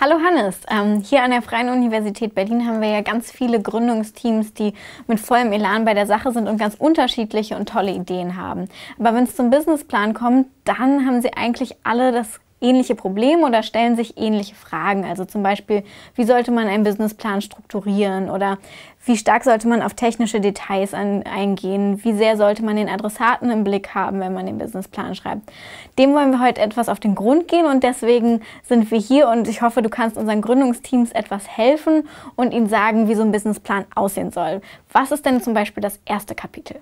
Hallo Hannes, ähm, hier an der Freien Universität Berlin haben wir ja ganz viele Gründungsteams, die mit vollem Elan bei der Sache sind und ganz unterschiedliche und tolle Ideen haben. Aber wenn es zum Businessplan kommt, dann haben sie eigentlich alle das ähnliche Probleme oder stellen sich ähnliche Fragen. Also zum Beispiel, wie sollte man einen Businessplan strukturieren oder wie stark sollte man auf technische Details an, eingehen, wie sehr sollte man den Adressaten im Blick haben, wenn man den Businessplan schreibt. Dem wollen wir heute etwas auf den Grund gehen und deswegen sind wir hier und ich hoffe, du kannst unseren Gründungsteams etwas helfen und ihnen sagen, wie so ein Businessplan aussehen soll. Was ist denn zum Beispiel das erste Kapitel?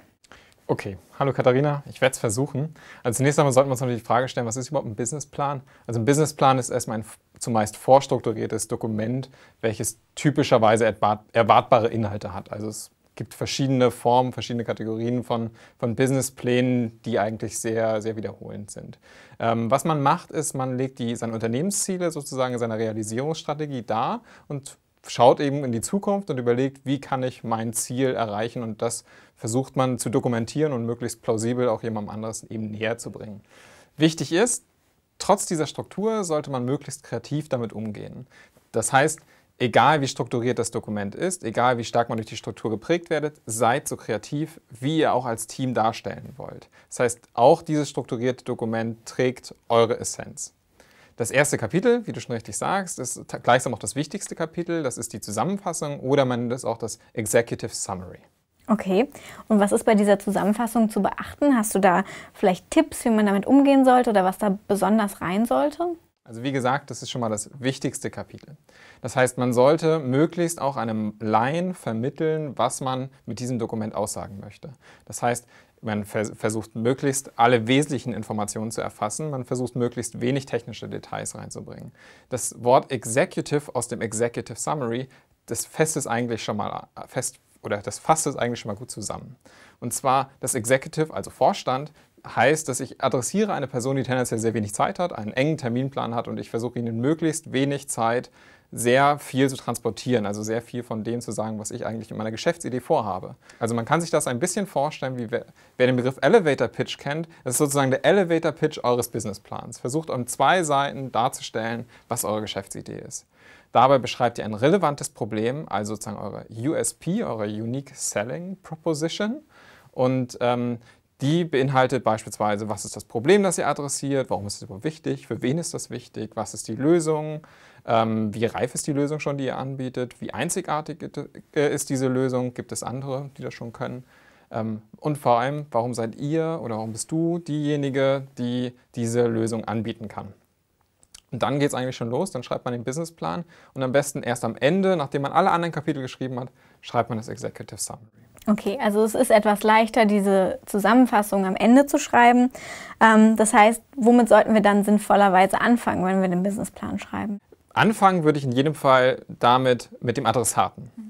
Okay, hallo Katharina, ich werde es versuchen. Also zunächst einmal sollten wir uns natürlich die Frage stellen, was ist überhaupt ein Businessplan? Also ein Businessplan ist erstmal ein zumeist vorstrukturiertes Dokument, welches typischerweise erwartbare Inhalte hat. Also es gibt verschiedene Formen, verschiedene Kategorien von, von Businessplänen, die eigentlich sehr, sehr wiederholend sind. Ähm, was man macht, ist, man legt die, seine Unternehmensziele sozusagen seine Realisierungsstrategie dar und schaut eben in die Zukunft und überlegt, wie kann ich mein Ziel erreichen und das versucht man zu dokumentieren und möglichst plausibel auch jemandem anderes eben näher zu bringen. Wichtig ist, trotz dieser Struktur sollte man möglichst kreativ damit umgehen. Das heißt, egal wie strukturiert das Dokument ist, egal wie stark man durch die Struktur geprägt werdet, seid so kreativ, wie ihr auch als Team darstellen wollt. Das heißt, auch dieses strukturierte Dokument trägt eure Essenz. Das erste Kapitel, wie du schon richtig sagst, ist gleichsam auch das wichtigste Kapitel. Das ist die Zusammenfassung oder man nennt es auch das Executive Summary. Okay, und was ist bei dieser Zusammenfassung zu beachten? Hast du da vielleicht Tipps, wie man damit umgehen sollte oder was da besonders rein sollte? Also wie gesagt, das ist schon mal das wichtigste Kapitel. Das heißt, man sollte möglichst auch einem Laien vermitteln, was man mit diesem Dokument aussagen möchte. Das heißt, man vers versucht möglichst alle wesentlichen Informationen zu erfassen. Man versucht möglichst wenig technische Details reinzubringen. Das Wort Executive aus dem Executive Summary, das fest ist eigentlich schon mal fest oder das fasst es eigentlich schon mal gut zusammen. Und zwar das Executive, also Vorstand, heißt, dass ich adressiere eine Person, die tendenziell sehr wenig Zeit hat, einen engen Terminplan hat und ich versuche ihnen möglichst wenig Zeit äh, sehr viel zu transportieren, also sehr viel von dem zu sagen, was ich eigentlich in meiner Geschäftsidee vorhabe. Also man kann sich das ein bisschen vorstellen, wie wer, wer den Begriff Elevator Pitch kennt, das ist sozusagen der Elevator Pitch eures Businessplans. Versucht um zwei Seiten darzustellen, was eure Geschäftsidee ist. Dabei beschreibt ihr ein relevantes Problem, also sozusagen eure USP, eure Unique Selling Proposition. Und ähm, die beinhaltet beispielsweise, was ist das Problem, das ihr adressiert, warum ist es überhaupt wichtig, für wen ist das wichtig, was ist die Lösung, ähm, wie reif ist die Lösung schon, die ihr anbietet? Wie einzigartig ist äh, diese Lösung? Gibt es andere, die das schon können? Ähm, und vor allem, warum seid ihr oder warum bist du diejenige, die diese Lösung anbieten kann? Und dann geht es eigentlich schon los, dann schreibt man den Businessplan und am besten erst am Ende, nachdem man alle anderen Kapitel geschrieben hat, schreibt man das Executive Summary. Okay, also es ist etwas leichter, diese Zusammenfassung am Ende zu schreiben. Ähm, das heißt, womit sollten wir dann sinnvollerweise anfangen, wenn wir den Businessplan schreiben? Anfangen würde ich in jedem Fall damit mit dem Adressaten. Mhm.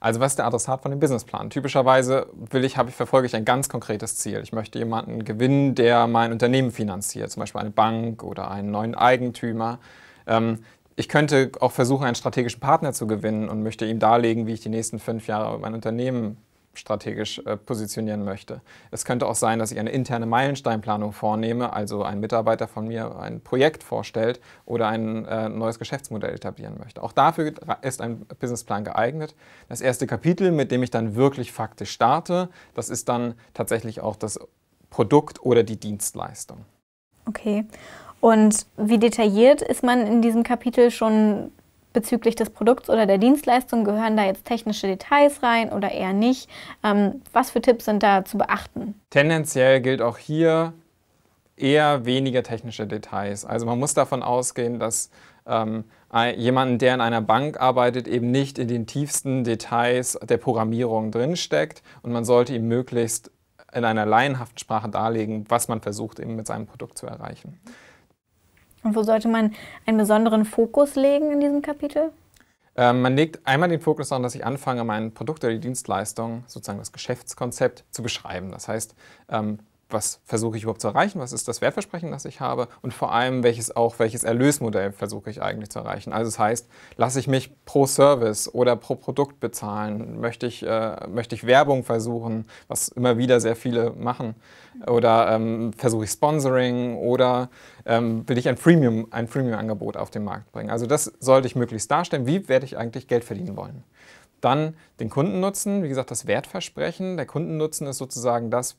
Also was ist der Adressat von dem Businessplan? Typischerweise will ich, ich, verfolge ich ein ganz konkretes Ziel. Ich möchte jemanden gewinnen, der mein Unternehmen finanziert, zum Beispiel eine Bank oder einen neuen Eigentümer. Ähm, ich könnte auch versuchen, einen strategischen Partner zu gewinnen und möchte ihm darlegen, wie ich die nächsten fünf Jahre mein Unternehmen strategisch äh, positionieren möchte. Es könnte auch sein, dass ich eine interne Meilensteinplanung vornehme, also ein Mitarbeiter von mir ein Projekt vorstellt oder ein äh, neues Geschäftsmodell etablieren möchte. Auch dafür ist ein Businessplan geeignet. Das erste Kapitel, mit dem ich dann wirklich faktisch starte, das ist dann tatsächlich auch das Produkt oder die Dienstleistung. Okay. Und wie detailliert ist man in diesem Kapitel schon bezüglich des Produkts oder der Dienstleistung? Gehören da jetzt technische Details rein oder eher nicht? Ähm, was für Tipps sind da zu beachten? Tendenziell gilt auch hier eher weniger technische Details. Also man muss davon ausgehen, dass ähm, jemanden, der in einer Bank arbeitet, eben nicht in den tiefsten Details der Programmierung drinsteckt und man sollte ihm möglichst in einer laienhaften Sprache darlegen, was man versucht eben mit seinem Produkt zu erreichen. Und wo sollte man einen besonderen Fokus legen in diesem Kapitel? Ähm, man legt einmal den Fokus daran, dass ich anfange, mein Produkt oder die Dienstleistung, sozusagen das Geschäftskonzept, zu beschreiben. Das heißt, ähm, was versuche ich überhaupt zu erreichen, was ist das Wertversprechen, das ich habe und vor allem, welches auch, welches Erlösmodell versuche ich eigentlich zu erreichen. Also das heißt, lasse ich mich pro Service oder pro Produkt bezahlen, möchte ich, äh, möchte ich Werbung versuchen, was immer wieder sehr viele machen, oder ähm, versuche ich Sponsoring oder ähm, will ich ein Freemium, ein Freemium-Angebot auf den Markt bringen. Also das sollte ich möglichst darstellen, wie werde ich eigentlich Geld verdienen wollen. Dann den Kundennutzen, wie gesagt, das Wertversprechen. Der Kundennutzen ist sozusagen das,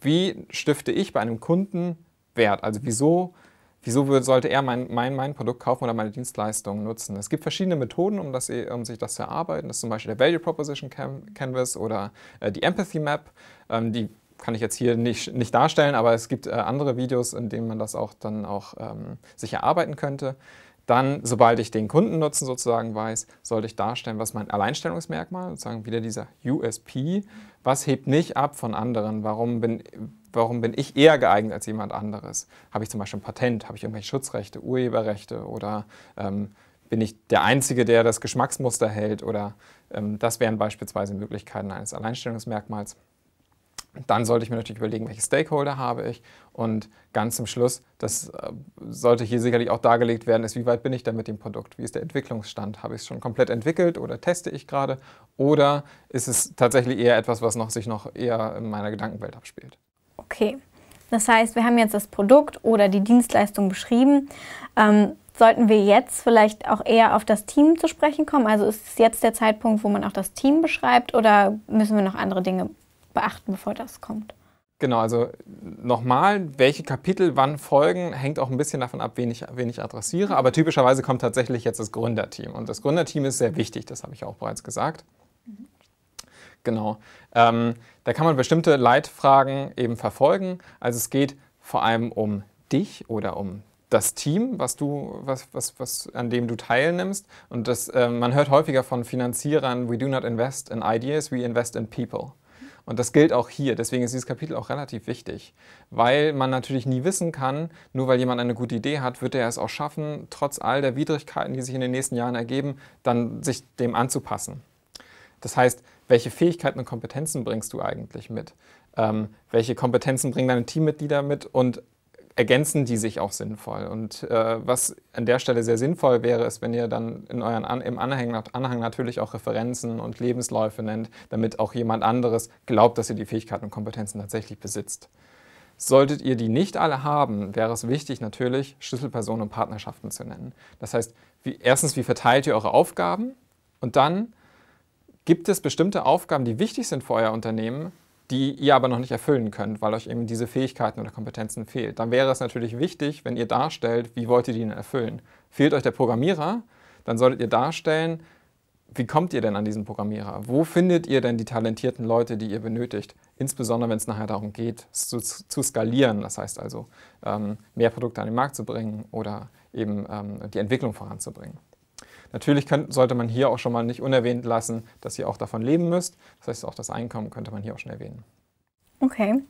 wie stifte ich bei einem Kunden Wert? Also wieso, wieso sollte er mein, mein, mein Produkt kaufen oder meine Dienstleistung nutzen? Es gibt verschiedene Methoden, um, das, um sich das zu erarbeiten. Das ist zum Beispiel der Value Proposition Canvas oder äh, die Empathy Map. Ähm, die kann ich jetzt hier nicht, nicht darstellen, aber es gibt äh, andere Videos, in denen man das auch dann auch ähm, sich erarbeiten könnte. Dann, sobald ich den Kundennutzen sozusagen weiß, sollte ich darstellen, was mein Alleinstellungsmerkmal, sozusagen wieder dieser USP, was hebt mich ab von anderen, warum bin, warum bin ich eher geeignet als jemand anderes? Habe ich zum Beispiel ein Patent, habe ich irgendwelche Schutzrechte, Urheberrechte oder ähm, bin ich der Einzige, der das Geschmacksmuster hält oder ähm, das wären beispielsweise Möglichkeiten eines Alleinstellungsmerkmals. Dann sollte ich mir natürlich überlegen, welche Stakeholder habe ich. Und ganz zum Schluss, das äh, sollte hier sicherlich auch dargelegt werden, ist, wie weit bin ich denn mit dem Produkt? Wie ist der Entwicklungsstand? Habe ich es schon komplett entwickelt oder teste ich gerade? Oder ist es tatsächlich eher etwas, was noch, sich noch eher in meiner Gedankenwelt abspielt? Okay, das heißt, wir haben jetzt das Produkt oder die Dienstleistung beschrieben. Ähm, sollten wir jetzt vielleicht auch eher auf das Team zu sprechen kommen? Also ist es jetzt der Zeitpunkt, wo man auch das Team beschreibt oder müssen wir noch andere Dinge beachten, bevor das kommt? Genau, also nochmal, welche Kapitel wann folgen, hängt auch ein bisschen davon ab, wen ich, wen ich adressiere. Aber typischerweise kommt tatsächlich jetzt das Gründerteam. Und das Gründerteam ist sehr wichtig, das habe ich auch bereits gesagt. Mhm. Genau. Ähm, da kann man bestimmte Leitfragen eben verfolgen. Also es geht vor allem um dich oder um das Team, was du, was, was, was, an dem du teilnimmst. Und das, äh, man hört häufiger von Finanzierern, we do not invest in ideas, we invest in people. Und das gilt auch hier. Deswegen ist dieses Kapitel auch relativ wichtig, weil man natürlich nie wissen kann, nur weil jemand eine gute Idee hat, wird er es auch schaffen, trotz all der Widrigkeiten, die sich in den nächsten Jahren ergeben, dann sich dem anzupassen. Das heißt, welche Fähigkeiten und Kompetenzen bringst du eigentlich mit? Ähm, welche Kompetenzen bringen deine Teammitglieder mit und ergänzen die sich auch sinnvoll. Und äh, was an der Stelle sehr sinnvoll wäre, ist, wenn ihr dann in euren an im Anhang, Anhang, natürlich auch Referenzen und Lebensläufe nennt, damit auch jemand anderes glaubt, dass ihr die Fähigkeiten und Kompetenzen tatsächlich besitzt. Solltet ihr die nicht alle haben, wäre es wichtig, natürlich Schlüsselpersonen und Partnerschaften zu nennen. Das heißt, wie, erstens, wie verteilt ihr eure Aufgaben? Und dann, gibt es bestimmte Aufgaben, die wichtig sind für euer Unternehmen, die ihr aber noch nicht erfüllen könnt, weil euch eben diese Fähigkeiten oder Kompetenzen fehlt. Dann wäre es natürlich wichtig, wenn ihr darstellt, wie wollt ihr die denn erfüllen. Fehlt euch der Programmierer, dann solltet ihr darstellen, wie kommt ihr denn an diesen Programmierer? Wo findet ihr denn die talentierten Leute, die ihr benötigt? Insbesondere, wenn es nachher darum geht, zu, zu skalieren, das heißt also, ähm, mehr Produkte an den Markt zu bringen oder eben ähm, die Entwicklung voranzubringen. Natürlich könnt, sollte man hier auch schon mal nicht unerwähnt lassen, dass ihr auch davon leben müsst. Das heißt, auch das Einkommen könnte man hier auch schon erwähnen. Okay.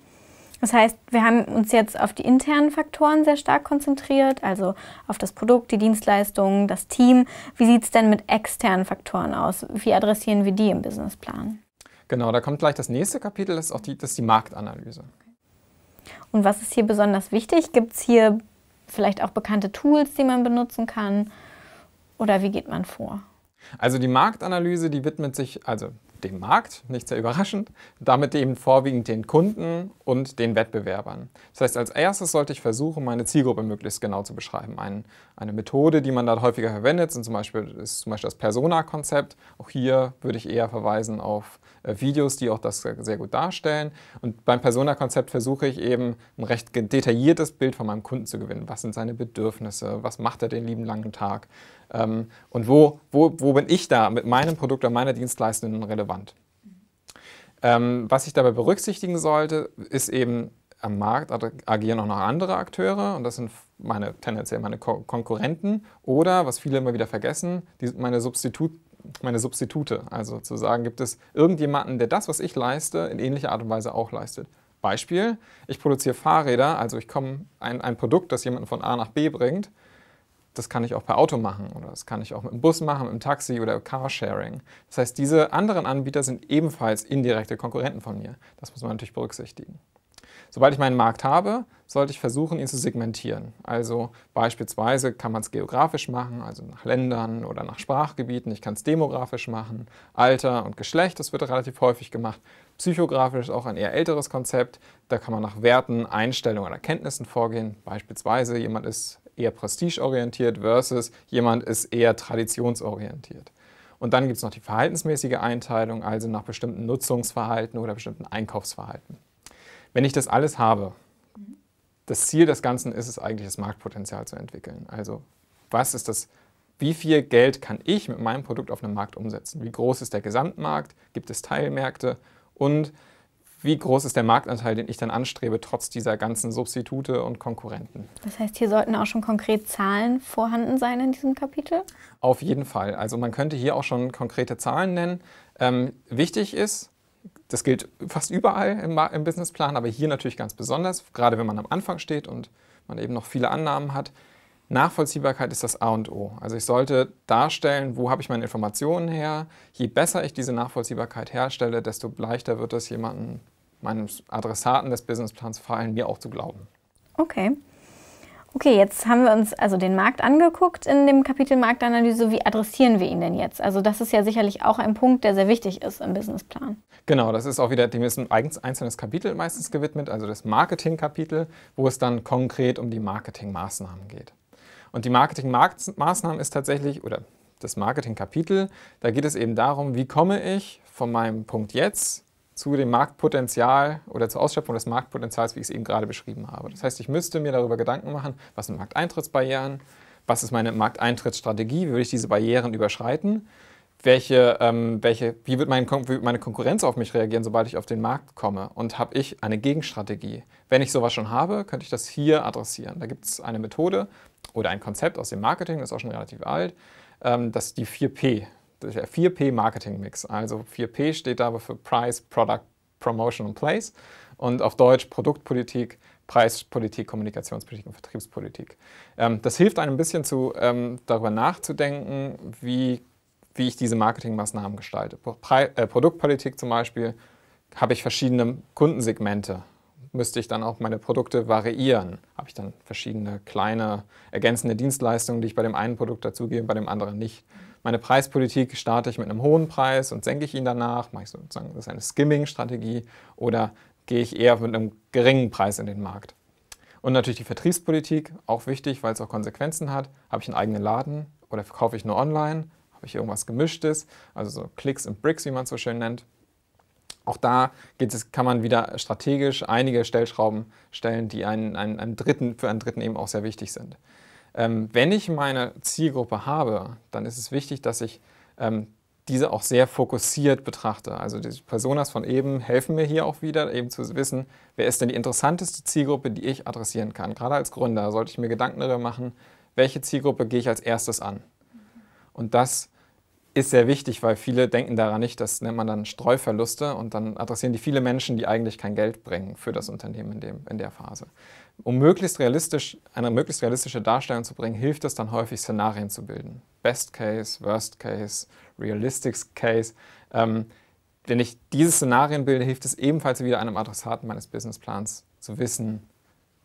Das heißt, wir haben uns jetzt auf die internen Faktoren sehr stark konzentriert, also auf das Produkt, die Dienstleistungen, das Team. Wie sieht es denn mit externen Faktoren aus? Wie adressieren wir die im Businessplan? Genau, da kommt gleich das nächste Kapitel, das ist, auch die, das die Marktanalyse. Und was ist hier besonders wichtig? Gibt es hier vielleicht auch bekannte Tools, die man benutzen kann? Oder wie geht man vor? Also die Marktanalyse, die widmet sich also dem Markt, nicht sehr überraschend, damit eben vorwiegend den Kunden und den Wettbewerbern. Das heißt, als erstes sollte ich versuchen, meine Zielgruppe möglichst genau zu beschreiben. Ein, eine Methode, die man da häufiger verwendet, sind zum Beispiel, ist zum Beispiel das Persona-Konzept. Auch hier würde ich eher verweisen auf äh, Videos, die auch das sehr gut darstellen. Und beim Persona-Konzept versuche ich eben ein recht detailliertes Bild von meinem Kunden zu gewinnen. Was sind seine Bedürfnisse? Was macht er den lieben langen Tag? Ähm, und wo, wo, wo bin ich da mit meinem Produkt oder meiner Dienstleistung relevant? Ähm, was ich dabei berücksichtigen sollte, ist eben, am Markt agieren auch noch andere Akteure und das sind meine, tendenziell meine Ko Konkurrenten oder, was viele immer wieder vergessen, die, meine, Substitut, meine Substitute. Also zu sagen, gibt es irgendjemanden, der das, was ich leiste, in ähnlicher Art und Weise auch leistet. Beispiel, ich produziere Fahrräder, also ich komme ein, ein Produkt, das jemanden von A nach B bringt das kann ich auch per Auto machen oder das kann ich auch mit dem Bus machen, mit dem Taxi oder Carsharing. Das heißt, diese anderen Anbieter sind ebenfalls indirekte Konkurrenten von mir. Das muss man natürlich berücksichtigen. Sobald ich meinen Markt habe, sollte ich versuchen, ihn zu segmentieren. Also beispielsweise kann man es geografisch machen, also nach Ländern oder nach Sprachgebieten. Ich kann es demografisch machen, Alter und Geschlecht, das wird relativ häufig gemacht. Psychografisch ist auch ein eher älteres Konzept. Da kann man nach Werten, Einstellungen oder Kenntnissen vorgehen. Beispielsweise jemand ist eher prestigeorientiert versus jemand ist eher traditionsorientiert. Und dann gibt es noch die verhaltensmäßige Einteilung, also nach bestimmten Nutzungsverhalten oder bestimmten Einkaufsverhalten. Wenn ich das alles habe, das Ziel des Ganzen ist es eigentlich, das Marktpotenzial zu entwickeln. Also was ist das, wie viel Geld kann ich mit meinem Produkt auf einem Markt umsetzen? Wie groß ist der Gesamtmarkt? Gibt es Teilmärkte? Und wie groß ist der Marktanteil, den ich dann anstrebe, trotz dieser ganzen Substitute und Konkurrenten. Das heißt, hier sollten auch schon konkret Zahlen vorhanden sein in diesem Kapitel? Auf jeden Fall. Also man könnte hier auch schon konkrete Zahlen nennen. Ähm, wichtig ist, das gilt fast überall im, im Businessplan, aber hier natürlich ganz besonders, gerade wenn man am Anfang steht und man eben noch viele Annahmen hat, Nachvollziehbarkeit ist das A und O. Also ich sollte darstellen, wo habe ich meine Informationen her. Je besser ich diese Nachvollziehbarkeit herstelle, desto leichter wird es jemanden meinem Adressaten des Businessplans fallen, mir auch zu glauben. Okay. Okay, jetzt haben wir uns also den Markt angeguckt in dem Kapitel Marktanalyse. Wie adressieren wir ihn denn jetzt? Also das ist ja sicherlich auch ein Punkt, der sehr wichtig ist im Businessplan. Genau, das ist auch wieder dem ist ein einzelnes Kapitel meistens gewidmet, also das Marketing-Kapitel, wo es dann konkret um die Marketingmaßnahmen geht. Und die Marketingmaßnahmen ist tatsächlich, oder das Marketing-Kapitel, da geht es eben darum, wie komme ich von meinem Punkt jetzt zu dem Marktpotenzial oder zur Ausschöpfung des Marktpotenzials, wie ich es eben gerade beschrieben habe. Das heißt, ich müsste mir darüber Gedanken machen, was sind Markteintrittsbarrieren, was ist meine Markteintrittsstrategie, wie würde ich diese Barrieren überschreiten, welche, ähm, welche, wie wird mein, wie wird meine Konkurrenz auf mich reagieren, sobald ich auf den Markt komme? Und habe ich eine Gegenstrategie? Wenn ich sowas schon habe, könnte ich das hier adressieren. Da gibt es eine Methode oder ein Konzept aus dem Marketing, das ist auch schon relativ alt, ähm, das ist die 4P der 4P-Marketing-Mix. Also 4P steht dabei für Price, Product, Promotion und Place und auf Deutsch Produktpolitik, Preispolitik, Kommunikationspolitik und Vertriebspolitik. Ähm, das hilft einem ein bisschen zu, ähm, darüber nachzudenken, wie, wie ich diese Marketingmaßnahmen gestalte. Pre äh, Produktpolitik zum Beispiel habe ich verschiedene Kundensegmente. Müsste ich dann auch meine Produkte variieren? Habe ich dann verschiedene kleine ergänzende Dienstleistungen, die ich bei dem einen Produkt dazugebe, bei dem anderen nicht? meine Preispolitik starte ich mit einem hohen Preis und senke ich ihn danach, mache ich sozusagen, das ist eine Skimming-Strategie oder gehe ich eher mit einem geringen Preis in den Markt. Und natürlich die Vertriebspolitik, auch wichtig, weil es auch Konsequenzen hat. Habe ich einen eigenen Laden oder verkaufe ich nur online? Habe ich irgendwas Gemischtes? Also so Klicks und Bricks, wie man es so schön nennt. Auch da es, kann man wieder strategisch einige Stellschrauben stellen, die einen, einen, einen dritten, für einen Dritten eben auch sehr wichtig sind. Ähm, wenn ich meine Zielgruppe habe, dann ist es wichtig, dass ich ähm, diese auch sehr fokussiert betrachte. Also die Personas von eben helfen mir hier auch wieder, eben zu wissen, wer ist denn die interessanteste Zielgruppe, die ich adressieren kann. Gerade als Gründer sollte ich mir Gedanken darüber machen, welche Zielgruppe gehe ich als erstes an. Und das ist ist sehr wichtig, weil viele denken daran nicht, das nennt man dann Streuverluste und dann adressieren die viele Menschen, die eigentlich kein Geld bringen für das Unternehmen in, dem, in der Phase. Um möglichst realistisch, eine möglichst realistische Darstellung zu bringen, hilft es dann häufig, Szenarien zu bilden. Best Case, Worst Case, Realistic Case. Ähm, wenn ich diese Szenarien bilde, hilft es ebenfalls wieder einem Adressaten meines Businessplans zu wissen,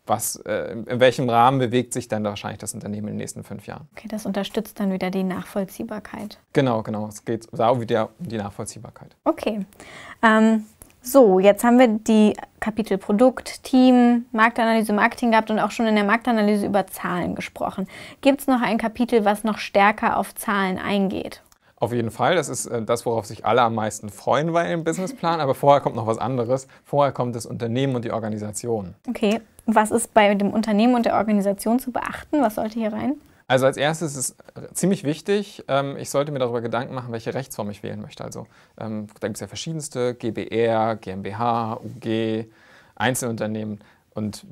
was, äh, in welchem Rahmen bewegt sich dann wahrscheinlich das Unternehmen in den nächsten fünf Jahren. Okay, das unterstützt dann wieder die Nachvollziehbarkeit. Genau, genau. Es geht auch wieder um die Nachvollziehbarkeit. Okay. Ähm, so, jetzt haben wir die Kapitel Produkt, Team, Marktanalyse, Marketing gehabt und auch schon in der Marktanalyse über Zahlen gesprochen. Gibt es noch ein Kapitel, was noch stärker auf Zahlen eingeht? Auf jeden Fall, das ist äh, das, worauf sich alle am meisten freuen bei einem Businessplan. Aber vorher kommt noch was anderes. Vorher kommt das Unternehmen und die Organisation. Okay, was ist bei dem Unternehmen und der Organisation zu beachten? Was sollte hier rein? Also als erstes ist es ziemlich wichtig, ähm, ich sollte mir darüber Gedanken machen, welche Rechtsform ich wählen möchte. Also ähm, da gibt es ja verschiedenste, GBR, GmbH, UG, Einzelunternehmen. Und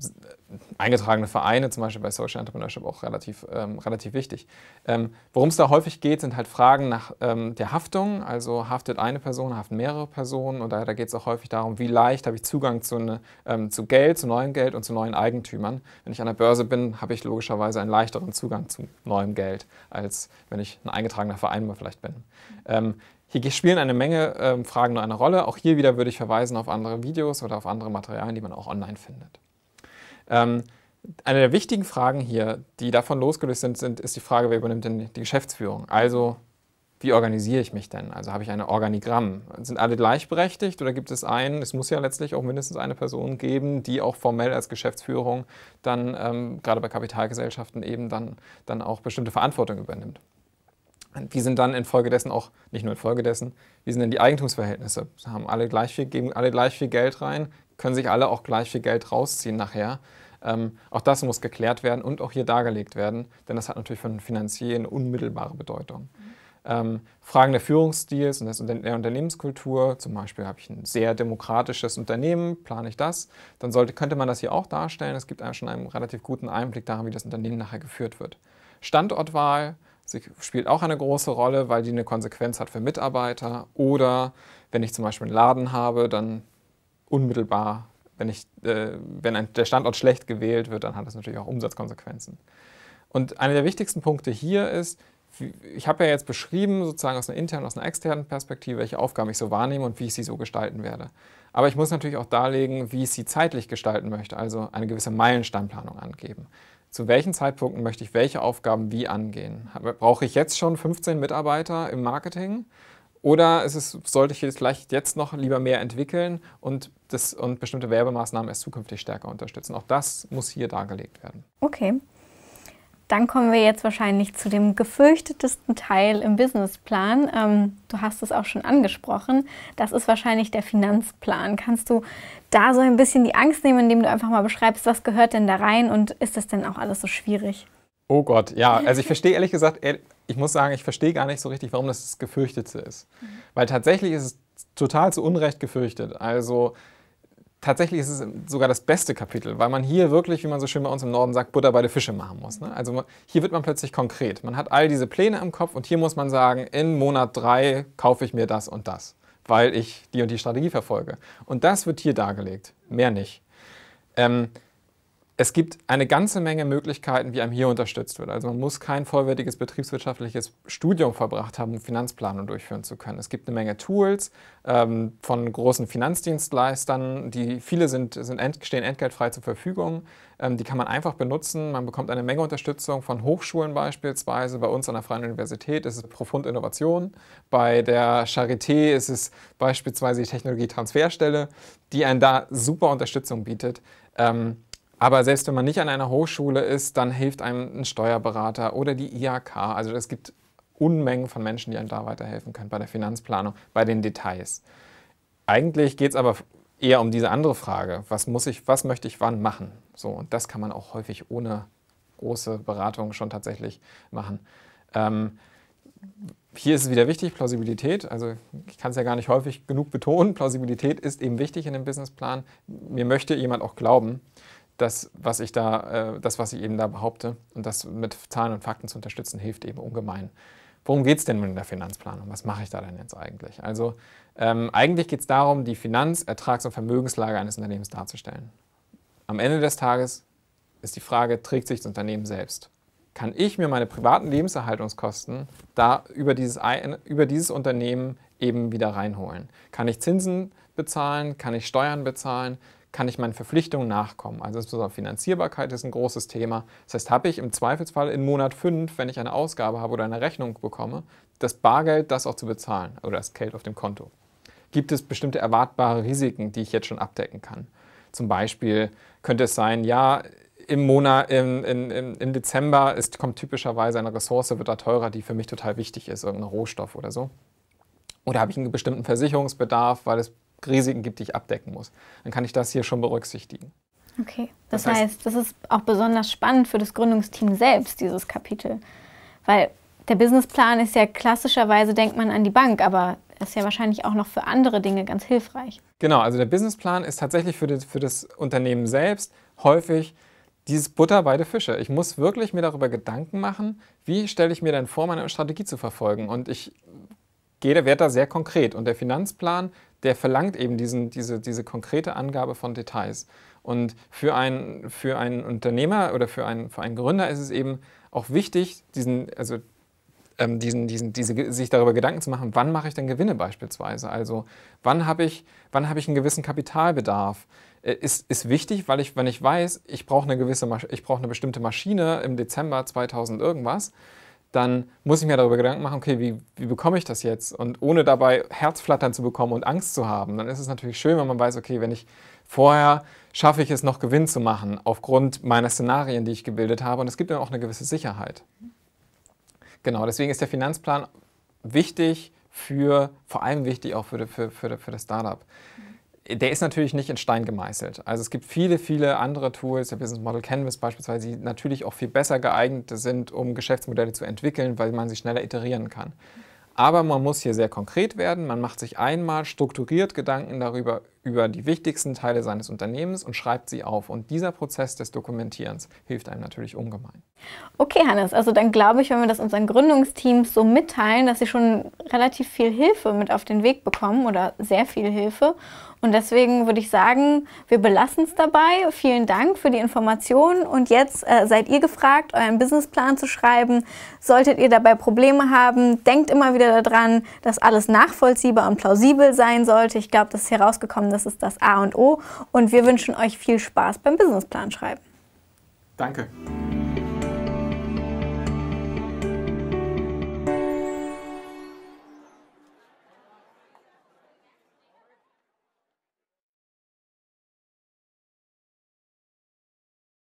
eingetragene Vereine zum Beispiel bei Social Entrepreneurship auch relativ, ähm, relativ wichtig. Ähm, Worum es da häufig geht, sind halt Fragen nach ähm, der Haftung. Also haftet eine Person, haften mehrere Personen. Und da, da geht es auch häufig darum, wie leicht habe ich Zugang zu, ne, ähm, zu Geld, zu neuem Geld und zu neuen Eigentümern. Wenn ich an der Börse bin, habe ich logischerweise einen leichteren Zugang zu neuem Geld, als wenn ich ein eingetragener Verein vielleicht bin. Ähm, hier spielen eine Menge ähm, Fragen nur eine Rolle. Auch hier wieder würde ich verweisen auf andere Videos oder auf andere Materialien, die man auch online findet. Ähm, eine der wichtigen Fragen hier, die davon losgelöst sind, sind, ist die Frage, wer übernimmt denn die Geschäftsführung? Also, wie organisiere ich mich denn? Also habe ich ein Organigramm? Sind alle gleichberechtigt oder gibt es einen? Es muss ja letztlich auch mindestens eine Person geben, die auch formell als Geschäftsführung dann ähm, gerade bei Kapitalgesellschaften eben dann, dann auch bestimmte Verantwortung übernimmt. Wie sind dann infolgedessen auch, nicht nur infolgedessen, wie sind denn die Eigentumsverhältnisse? Haben alle gleich viel, geben alle gleich viel Geld rein? können sich alle auch gleich viel Geld rausziehen nachher. Ähm, auch das muss geklärt werden und auch hier dargelegt werden, denn das hat natürlich für einen Finanzier eine unmittelbare Bedeutung. Ähm, Fragen der Führungsstils und der Unternehmenskultur, zum Beispiel habe ich ein sehr demokratisches Unternehmen, plane ich das, dann sollte, könnte man das hier auch darstellen. Es gibt einem schon einen relativ guten Einblick daran, wie das Unternehmen nachher geführt wird. Standortwahl spielt auch eine große Rolle, weil die eine Konsequenz hat für Mitarbeiter. Oder wenn ich zum Beispiel einen Laden habe, dann unmittelbar. Wenn, ich, äh, wenn ein, der Standort schlecht gewählt wird, dann hat das natürlich auch Umsatzkonsequenzen. Und einer der wichtigsten Punkte hier ist, ich habe ja jetzt beschrieben, sozusagen aus einer internen, aus einer externen Perspektive, welche Aufgaben ich so wahrnehme und wie ich sie so gestalten werde. Aber ich muss natürlich auch darlegen, wie ich sie zeitlich gestalten möchte, also eine gewisse Meilensteinplanung angeben. Zu welchen Zeitpunkten möchte ich welche Aufgaben wie angehen? Brauche ich jetzt schon 15 Mitarbeiter im Marketing? Oder ist es, sollte ich jetzt vielleicht jetzt noch lieber mehr entwickeln und, das, und bestimmte Werbemaßnahmen erst zukünftig stärker unterstützen? Auch das muss hier dargelegt werden. Okay. Dann kommen wir jetzt wahrscheinlich zu dem gefürchtetesten Teil im Businessplan. Ähm, du hast es auch schon angesprochen. Das ist wahrscheinlich der Finanzplan. Kannst du da so ein bisschen die Angst nehmen, indem du einfach mal beschreibst, was gehört denn da rein und ist das denn auch alles so schwierig? Oh Gott, ja. Also ich verstehe ehrlich gesagt, ich muss sagen, ich verstehe gar nicht so richtig, warum das das Gefürchtetste ist. Mhm. Weil tatsächlich ist es total zu Unrecht gefürchtet. Also tatsächlich ist es sogar das beste Kapitel, weil man hier wirklich, wie man so schön bei uns im Norden sagt, Butter bei den Fische machen muss. Ne? Also hier wird man plötzlich konkret. Man hat all diese Pläne im Kopf und hier muss man sagen, in Monat drei kaufe ich mir das und das, weil ich die und die Strategie verfolge. Und das wird hier dargelegt, mehr nicht. Ähm, es gibt eine ganze Menge Möglichkeiten, wie einem hier unterstützt wird. Also man muss kein vollwertiges betriebswirtschaftliches Studium verbracht haben, um Finanzplanung durchführen zu können. Es gibt eine Menge Tools ähm, von großen Finanzdienstleistern, die viele sind, sind end, stehen entgeltfrei zur Verfügung. Ähm, die kann man einfach benutzen. Man bekommt eine Menge Unterstützung von Hochschulen beispielsweise. Bei uns an der Freien Universität ist es Profund Innovation. Bei der Charité ist es beispielsweise die Technologietransferstelle, die einen da super Unterstützung bietet. Ähm, aber selbst wenn man nicht an einer Hochschule ist, dann hilft einem ein Steuerberater oder die IHK. Also es gibt Unmengen von Menschen, die einem da weiterhelfen können bei der Finanzplanung, bei den Details. Eigentlich geht es aber eher um diese andere Frage. Was muss ich, was möchte ich wann machen? So, und das kann man auch häufig ohne große Beratung schon tatsächlich machen. Ähm, hier ist es wieder wichtig, Plausibilität, also ich kann es ja gar nicht häufig genug betonen, Plausibilität ist eben wichtig in einem Businessplan. Mir möchte jemand auch glauben das, was ich da, äh, das, was ich eben da behaupte und das mit Zahlen und Fakten zu unterstützen, hilft eben ungemein. Worum geht es denn in der Finanzplanung? Was mache ich da denn jetzt eigentlich? Also ähm, eigentlich geht es darum, die Finanz-, Ertrags- und Vermögenslage eines Unternehmens darzustellen. Am Ende des Tages ist die Frage, trägt sich das Unternehmen selbst? Kann ich mir meine privaten Lebenserhaltungskosten da über dieses, über dieses Unternehmen eben wieder reinholen? Kann ich Zinsen bezahlen? Kann ich Steuern bezahlen? kann ich meinen Verpflichtungen nachkommen. Also insbesondere Finanzierbarkeit ist ein großes Thema. Das heißt, habe ich im Zweifelsfall in Monat 5, wenn ich eine Ausgabe habe oder eine Rechnung bekomme, das Bargeld, das auch zu bezahlen oder das Geld auf dem Konto. Gibt es bestimmte erwartbare Risiken, die ich jetzt schon abdecken kann? Zum Beispiel könnte es sein, ja, im Monat, im, im, im Dezember ist, kommt typischerweise eine Ressource, wird da teurer, die für mich total wichtig ist, irgendein Rohstoff oder so. Oder habe ich einen bestimmten Versicherungsbedarf, weil es Risiken gibt, die ich abdecken muss. Dann kann ich das hier schon berücksichtigen. Okay, das, das heißt, heißt, das ist auch besonders spannend für das Gründungsteam selbst, dieses Kapitel. Weil der Businessplan ist ja klassischerweise, denkt man an die Bank, aber ist ja wahrscheinlich auch noch für andere Dinge ganz hilfreich. Genau, also der Businessplan ist tatsächlich für das, für das Unternehmen selbst häufig dieses Butter bei den Fische. Ich muss wirklich mir darüber Gedanken machen, wie stelle ich mir denn vor, meine Strategie zu verfolgen. Und ich gehe, werde da sehr konkret. Und der Finanzplan der verlangt eben diesen, diese, diese konkrete Angabe von Details. Und für einen, für einen Unternehmer oder für einen, für einen Gründer ist es eben auch wichtig, diesen, also ähm, diesen, diesen, diese, sich darüber Gedanken zu machen, wann mache ich denn Gewinne beispielsweise? Also wann habe ich, wann habe ich einen gewissen Kapitalbedarf? Äh, ist, ist wichtig, weil ich, wenn ich weiß, ich brauche eine gewisse, ich brauche eine bestimmte Maschine im Dezember 2000 irgendwas, dann muss ich mir darüber Gedanken machen, okay, wie, wie bekomme ich das jetzt? Und ohne dabei Herzflattern zu bekommen und Angst zu haben, dann ist es natürlich schön, wenn man weiß, okay, wenn ich vorher schaffe ich es noch Gewinn zu machen, aufgrund meiner Szenarien, die ich gebildet habe. Und es gibt dann auch eine gewisse Sicherheit. Genau, deswegen ist der Finanzplan wichtig für, vor allem wichtig auch für, für, für, für das Startup der ist natürlich nicht in Stein gemeißelt. Also es gibt viele, viele andere Tools, der Business Model Canvas beispielsweise, die natürlich auch viel besser geeignet sind, um Geschäftsmodelle zu entwickeln, weil man sie schneller iterieren kann. Aber man muss hier sehr konkret werden. Man macht sich einmal strukturiert Gedanken darüber, über die wichtigsten Teile seines Unternehmens und schreibt sie auf. Und dieser Prozess des Dokumentierens hilft einem natürlich ungemein. Okay, Hannes, also dann glaube ich, wenn wir das unseren Gründungsteams so mitteilen, dass sie schon relativ viel Hilfe mit auf den Weg bekommen oder sehr viel Hilfe. Und deswegen würde ich sagen, wir belassen es dabei. Vielen Dank für die Informationen. Und jetzt äh, seid ihr gefragt, euren Businessplan zu schreiben. Solltet ihr dabei Probleme haben, denkt immer wieder daran, dass alles nachvollziehbar und plausibel sein sollte. Ich glaube, das ist herausgekommen das ist das A und O. Und wir wünschen euch viel Spaß beim Businessplan schreiben. Danke.